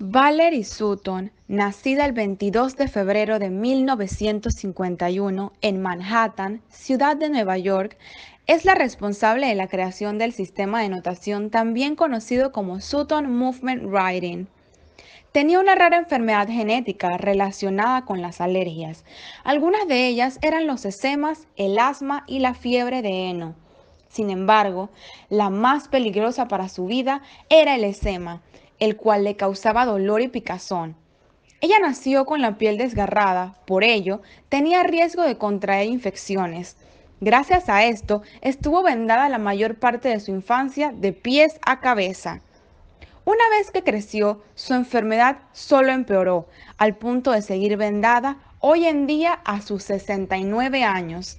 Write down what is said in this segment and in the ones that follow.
Valerie Sutton, nacida el 22 de febrero de 1951 en Manhattan, ciudad de Nueva York, es la responsable de la creación del sistema de notación también conocido como Sutton Movement Writing. Tenía una rara enfermedad genética relacionada con las alergias. Algunas de ellas eran los eczemas, el asma y la fiebre de heno. Sin embargo, la más peligrosa para su vida era el eczema, el cual le causaba dolor y picazón. Ella nació con la piel desgarrada, por ello tenía riesgo de contraer infecciones. Gracias a esto, estuvo vendada la mayor parte de su infancia de pies a cabeza. Una vez que creció, su enfermedad solo empeoró, al punto de seguir vendada hoy en día a sus 69 años.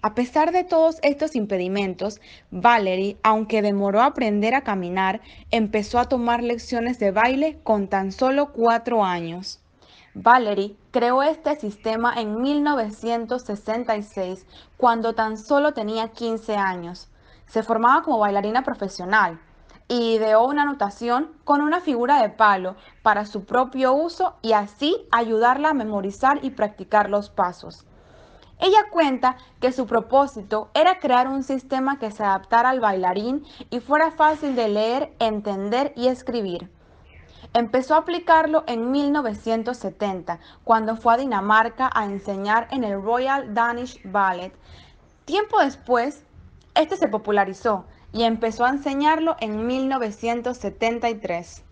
A pesar de todos estos impedimentos, Valerie, aunque demoró a aprender a caminar, empezó a tomar lecciones de baile con tan solo cuatro años. Valerie creó este sistema en 1966, cuando tan solo tenía 15 años. Se formaba como bailarina profesional y ideó una anotación con una figura de palo para su propio uso y así ayudarla a memorizar y practicar los pasos. Ella cuenta que su propósito era crear un sistema que se adaptara al bailarín y fuera fácil de leer, entender y escribir. Empezó a aplicarlo en 1970, cuando fue a Dinamarca a enseñar en el Royal Danish Ballet. Tiempo después, este se popularizó y empezó a enseñarlo en 1973.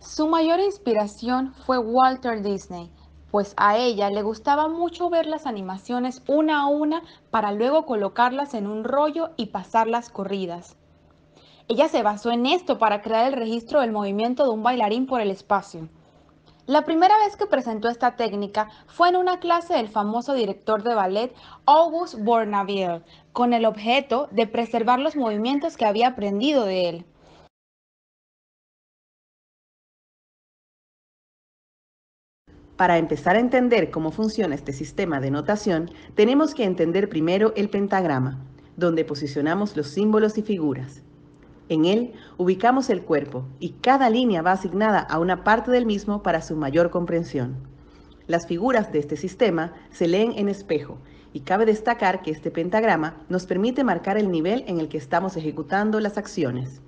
Su mayor inspiración fue Walter Disney, pues a ella le gustaba mucho ver las animaciones una a una para luego colocarlas en un rollo y pasarlas corridas. Ella se basó en esto para crear el registro del movimiento de un bailarín por el espacio. La primera vez que presentó esta técnica fue en una clase del famoso director de ballet August Bournonville, con el objeto de preservar los movimientos que había aprendido de él. Para empezar a entender cómo funciona este sistema de notación, tenemos que entender primero el pentagrama, donde posicionamos los símbolos y figuras. En él ubicamos el cuerpo y cada línea va asignada a una parte del mismo para su mayor comprensión. Las figuras de este sistema se leen en espejo y cabe destacar que este pentagrama nos permite marcar el nivel en el que estamos ejecutando las acciones.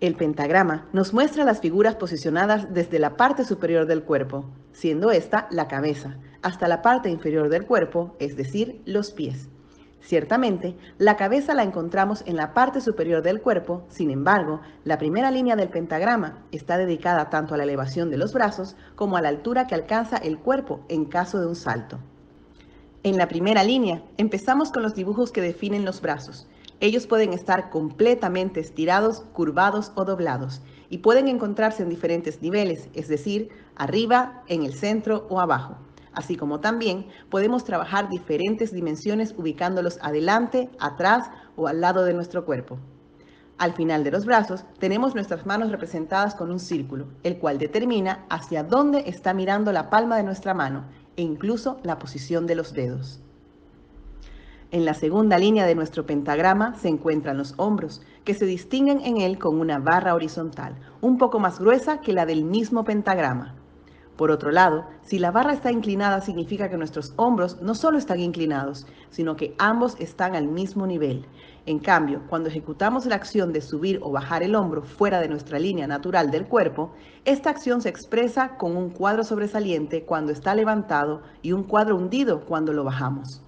El pentagrama nos muestra las figuras posicionadas desde la parte superior del cuerpo, siendo esta la cabeza, hasta la parte inferior del cuerpo, es decir, los pies. Ciertamente, la cabeza la encontramos en la parte superior del cuerpo, sin embargo, la primera línea del pentagrama está dedicada tanto a la elevación de los brazos como a la altura que alcanza el cuerpo en caso de un salto. En la primera línea, empezamos con los dibujos que definen los brazos. Ellos pueden estar completamente estirados, curvados o doblados y pueden encontrarse en diferentes niveles, es decir, arriba, en el centro o abajo. Así como también podemos trabajar diferentes dimensiones ubicándolos adelante, atrás o al lado de nuestro cuerpo. Al final de los brazos tenemos nuestras manos representadas con un círculo, el cual determina hacia dónde está mirando la palma de nuestra mano e incluso la posición de los dedos. En la segunda línea de nuestro pentagrama se encuentran los hombros, que se distinguen en él con una barra horizontal, un poco más gruesa que la del mismo pentagrama. Por otro lado, si la barra está inclinada significa que nuestros hombros no solo están inclinados, sino que ambos están al mismo nivel. En cambio, cuando ejecutamos la acción de subir o bajar el hombro fuera de nuestra línea natural del cuerpo, esta acción se expresa con un cuadro sobresaliente cuando está levantado y un cuadro hundido cuando lo bajamos.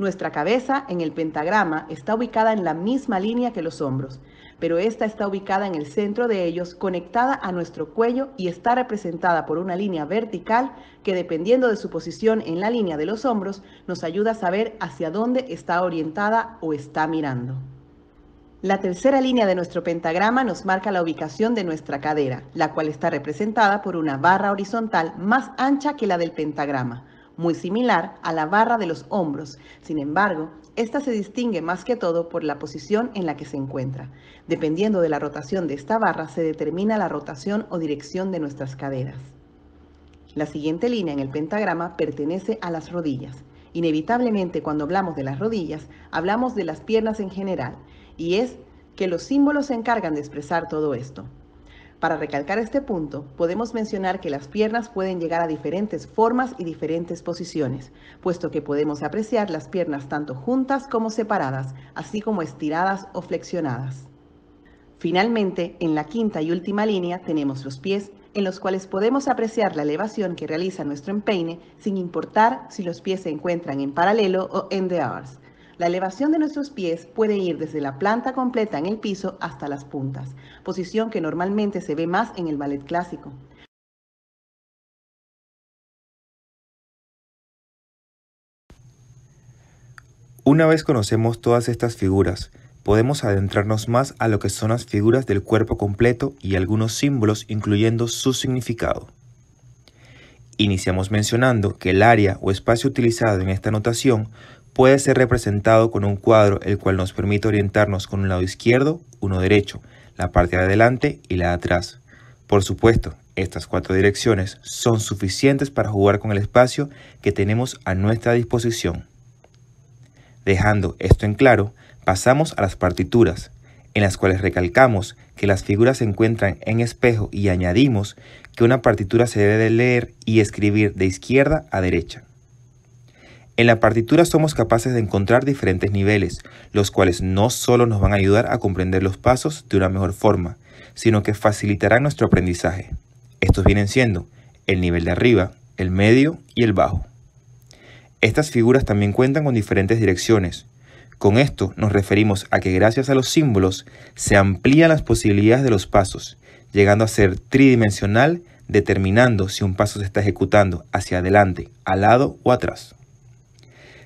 Nuestra cabeza en el pentagrama está ubicada en la misma línea que los hombros, pero esta está ubicada en el centro de ellos, conectada a nuestro cuello y está representada por una línea vertical que dependiendo de su posición en la línea de los hombros nos ayuda a saber hacia dónde está orientada o está mirando. La tercera línea de nuestro pentagrama nos marca la ubicación de nuestra cadera, la cual está representada por una barra horizontal más ancha que la del pentagrama muy similar a la barra de los hombros. Sin embargo, esta se distingue más que todo por la posición en la que se encuentra. Dependiendo de la rotación de esta barra, se determina la rotación o dirección de nuestras caderas. La siguiente línea en el pentagrama pertenece a las rodillas. Inevitablemente cuando hablamos de las rodillas, hablamos de las piernas en general, y es que los símbolos se encargan de expresar todo esto. Para recalcar este punto, podemos mencionar que las piernas pueden llegar a diferentes formas y diferentes posiciones, puesto que podemos apreciar las piernas tanto juntas como separadas, así como estiradas o flexionadas. Finalmente, en la quinta y última línea tenemos los pies, en los cuales podemos apreciar la elevación que realiza nuestro empeine sin importar si los pies se encuentran en paralelo o en the hours, la elevación de nuestros pies puede ir desde la planta completa en el piso hasta las puntas, posición que normalmente se ve más en el ballet clásico. Una vez conocemos todas estas figuras, podemos adentrarnos más a lo que son las figuras del cuerpo completo y algunos símbolos incluyendo su significado. Iniciamos mencionando que el área o espacio utilizado en esta notación puede ser representado con un cuadro el cual nos permite orientarnos con un lado izquierdo, uno derecho, la parte de adelante y la de atrás. Por supuesto, estas cuatro direcciones son suficientes para jugar con el espacio que tenemos a nuestra disposición. Dejando esto en claro, pasamos a las partituras, en las cuales recalcamos que las figuras se encuentran en espejo y añadimos que una partitura se debe leer y escribir de izquierda a derecha. En la partitura somos capaces de encontrar diferentes niveles, los cuales no solo nos van a ayudar a comprender los pasos de una mejor forma, sino que facilitarán nuestro aprendizaje. Estos vienen siendo el nivel de arriba, el medio y el bajo. Estas figuras también cuentan con diferentes direcciones. Con esto nos referimos a que gracias a los símbolos se amplían las posibilidades de los pasos, llegando a ser tridimensional, determinando si un paso se está ejecutando hacia adelante, al lado o atrás.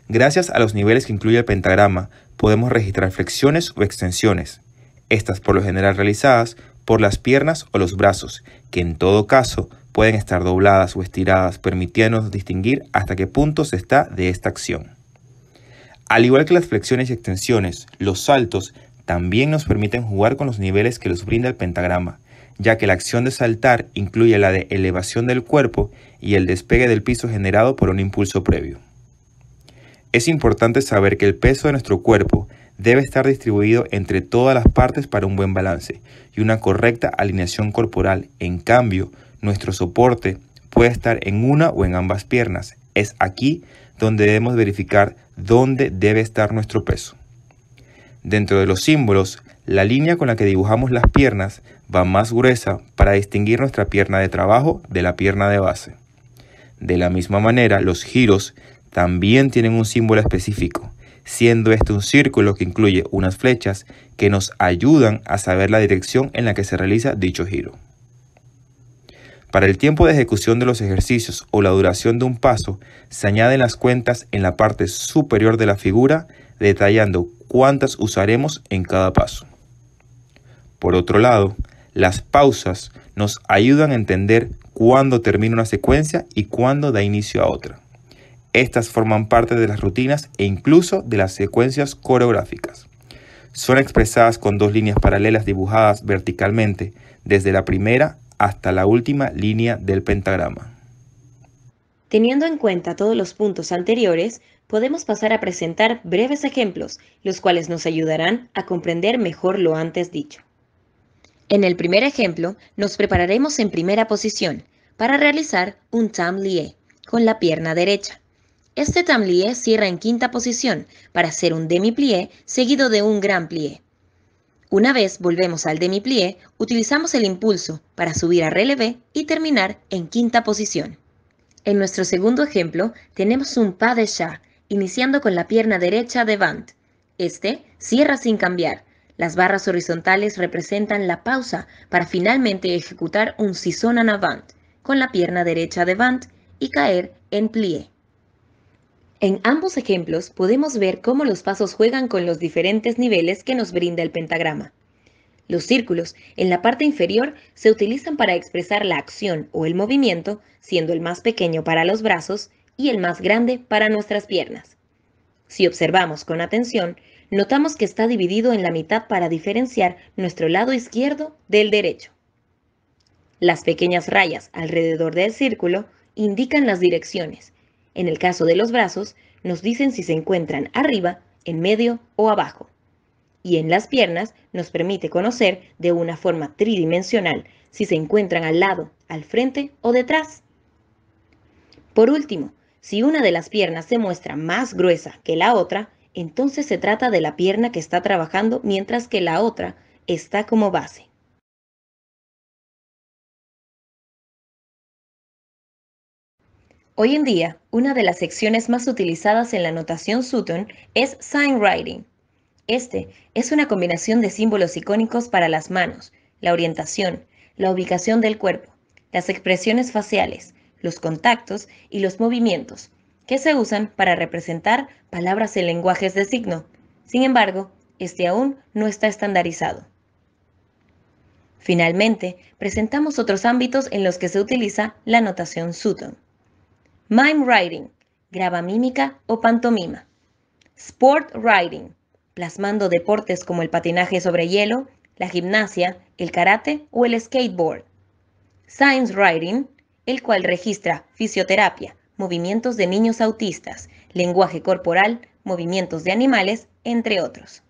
Gracias a los niveles que incluye el pentagrama, podemos registrar flexiones o extensiones, estas por lo general realizadas por las piernas o los brazos, que en todo caso pueden estar dobladas o estiradas, permitiéndonos distinguir hasta qué punto se está de esta acción. Al igual que las flexiones y extensiones, los saltos también nos permiten jugar con los niveles que los brinda el pentagrama, ya que la acción de saltar incluye la de elevación del cuerpo y el despegue del piso generado por un impulso previo. Es importante saber que el peso de nuestro cuerpo debe estar distribuido entre todas las partes para un buen balance y una correcta alineación corporal. En cambio, nuestro soporte puede estar en una o en ambas piernas. Es aquí donde debemos verificar dónde debe estar nuestro peso. Dentro de los símbolos, la línea con la que dibujamos las piernas va más gruesa para distinguir nuestra pierna de trabajo de la pierna de base. De la misma manera, los giros también tienen un símbolo específico, siendo este un círculo que incluye unas flechas que nos ayudan a saber la dirección en la que se realiza dicho giro. Para el tiempo de ejecución de los ejercicios o la duración de un paso, se añaden las cuentas en la parte superior de la figura, detallando cuántas usaremos en cada paso. Por otro lado, las pausas nos ayudan a entender cuándo termina una secuencia y cuándo da inicio a otra. Estas forman parte de las rutinas e incluso de las secuencias coreográficas. Son expresadas con dos líneas paralelas dibujadas verticalmente, desde la primera hasta la última línea del pentagrama. Teniendo en cuenta todos los puntos anteriores, podemos pasar a presentar breves ejemplos, los cuales nos ayudarán a comprender mejor lo antes dicho. En el primer ejemplo, nos prepararemos en primera posición para realizar un tam con la pierna derecha. Este tamplié cierra en quinta posición para hacer un demi-plié seguido de un gran plié. Una vez volvemos al demi-plié, utilizamos el impulso para subir a relevé y terminar en quinta posición. En nuestro segundo ejemplo, tenemos un pas de chat, iniciando con la pierna derecha de vant. Este cierra sin cambiar. Las barras horizontales representan la pausa para finalmente ejecutar un sison en avant, con la pierna derecha de vant y caer en plié. En ambos ejemplos podemos ver cómo los pasos juegan con los diferentes niveles que nos brinda el pentagrama. Los círculos, en la parte inferior, se utilizan para expresar la acción o el movimiento, siendo el más pequeño para los brazos y el más grande para nuestras piernas. Si observamos con atención, notamos que está dividido en la mitad para diferenciar nuestro lado izquierdo del derecho. Las pequeñas rayas alrededor del círculo indican las direcciones, en el caso de los brazos, nos dicen si se encuentran arriba, en medio o abajo. Y en las piernas nos permite conocer de una forma tridimensional si se encuentran al lado, al frente o detrás. Por último, si una de las piernas se muestra más gruesa que la otra, entonces se trata de la pierna que está trabajando mientras que la otra está como base. Hoy en día, una de las secciones más utilizadas en la notación Sutton es sign writing Este es una combinación de símbolos icónicos para las manos, la orientación, la ubicación del cuerpo, las expresiones faciales, los contactos y los movimientos, que se usan para representar palabras en lenguajes de signo. Sin embargo, este aún no está estandarizado. Finalmente, presentamos otros ámbitos en los que se utiliza la notación Sutton. Mime writing, mímica o pantomima. Sport writing, plasmando deportes como el patinaje sobre hielo, la gimnasia, el karate o el skateboard. Science writing, el cual registra fisioterapia, movimientos de niños autistas, lenguaje corporal, movimientos de animales, entre otros.